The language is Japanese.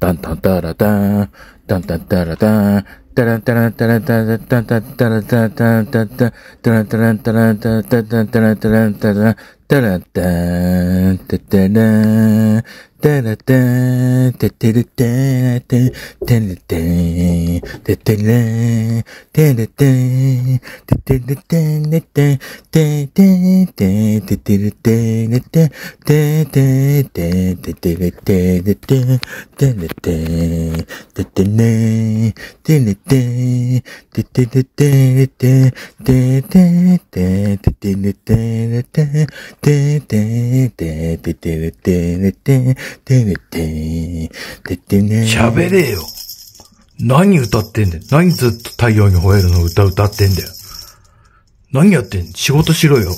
Dun, dun, da, da, da. タンタンタラタン、タランタランタランタランタランタランタランタランタランタランタランタランタランタランタランタランタランタランタンタタランタラタンタテレタタタレタタタラタレタタタレタレタタタタテレタレタタタタタテレタレタタレタてねー、てねてー、ててててて、てててててねてねて、てててててねてねて、てねて、ててね。喋れよ。何歌ってんだよ。何ずっと太陽に吠えるの歌歌ってんだよ。何やってん仕事しろよ。